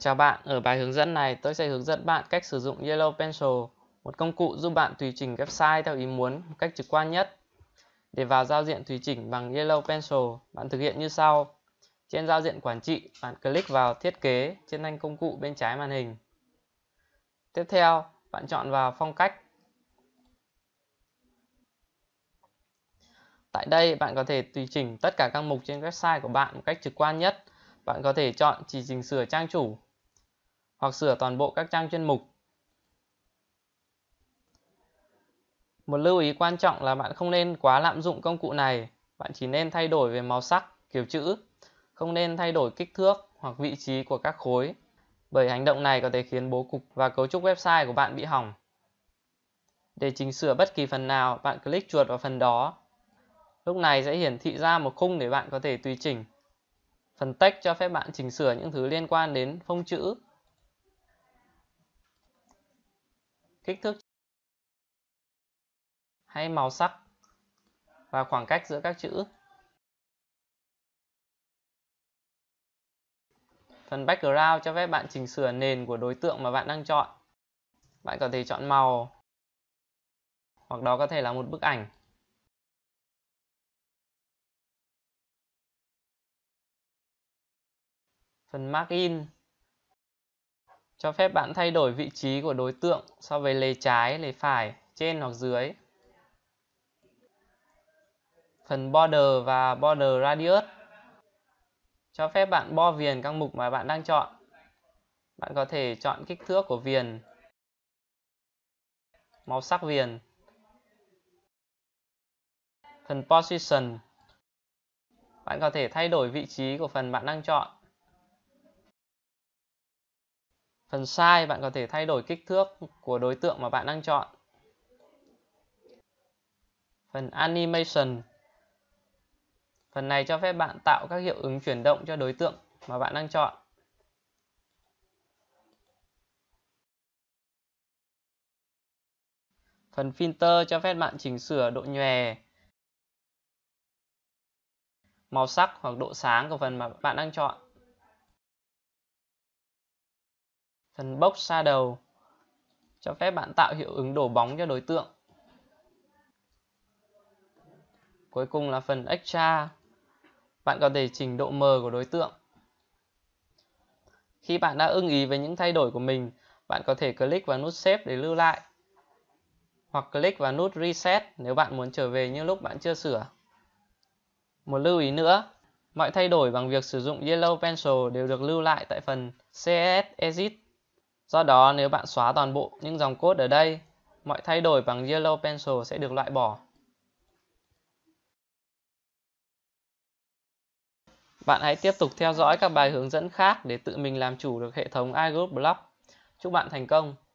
Chào bạn, ở bài hướng dẫn này tôi sẽ hướng dẫn bạn cách sử dụng Yellow Pencil, một công cụ giúp bạn tùy chỉnh website theo ý muốn một cách trực quan nhất. Để vào giao diện tùy chỉnh bằng Yellow Pencil, bạn thực hiện như sau. Trên giao diện quản trị, bạn click vào thiết kế trên thanh công cụ bên trái màn hình. Tiếp theo, bạn chọn vào phong cách. Tại đây, bạn có thể tùy chỉnh tất cả các mục trên website của bạn một cách trực quan nhất. Bạn có thể chọn chỉ chỉnh sửa trang chủ hoặc sửa toàn bộ các trang chuyên mục. Một lưu ý quan trọng là bạn không nên quá lạm dụng công cụ này, bạn chỉ nên thay đổi về màu sắc, kiểu chữ, không nên thay đổi kích thước hoặc vị trí của các khối, bởi hành động này có thể khiến bố cục và cấu trúc website của bạn bị hỏng. Để chỉnh sửa bất kỳ phần nào, bạn click chuột vào phần đó. Lúc này sẽ hiển thị ra một khung để bạn có thể tùy chỉnh. Phần text cho phép bạn chỉnh sửa những thứ liên quan đến phông chữ, kích thước hay màu sắc và khoảng cách giữa các chữ. Phần background cho phép bạn chỉnh sửa nền của đối tượng mà bạn đang chọn. Bạn có thể chọn màu hoặc đó có thể là một bức ảnh. Phần mark in cho phép bạn thay đổi vị trí của đối tượng so với lề trái, lề phải, trên hoặc dưới. Phần border và border radius cho phép bạn bo viền các mục mà bạn đang chọn. Bạn có thể chọn kích thước của viền, màu sắc viền. Phần position bạn có thể thay đổi vị trí của phần bạn đang chọn phần size bạn có thể thay đổi kích thước của đối tượng mà bạn đang chọn phần animation phần này cho phép bạn tạo các hiệu ứng chuyển động cho đối tượng mà bạn đang chọn phần filter cho phép bạn chỉnh sửa độ nhòe màu sắc hoặc độ sáng của phần mà bạn đang chọn Phần box shadow cho phép bạn tạo hiệu ứng đổ bóng cho đối tượng. Cuối cùng là phần extra. Bạn có thể chỉnh độ mờ của đối tượng. Khi bạn đã ưng ý với những thay đổi của mình, bạn có thể click vào nút Save để lưu lại. Hoặc click vào nút Reset nếu bạn muốn trở về như lúc bạn chưa sửa. Một lưu ý nữa, mọi thay đổi bằng việc sử dụng Yellow Pencil đều được lưu lại tại phần CS Edit Do đó nếu bạn xóa toàn bộ những dòng code ở đây, mọi thay đổi bằng Yellow Pencil sẽ được loại bỏ. Bạn hãy tiếp tục theo dõi các bài hướng dẫn khác để tự mình làm chủ được hệ thống iGroup Block. Chúc bạn thành công!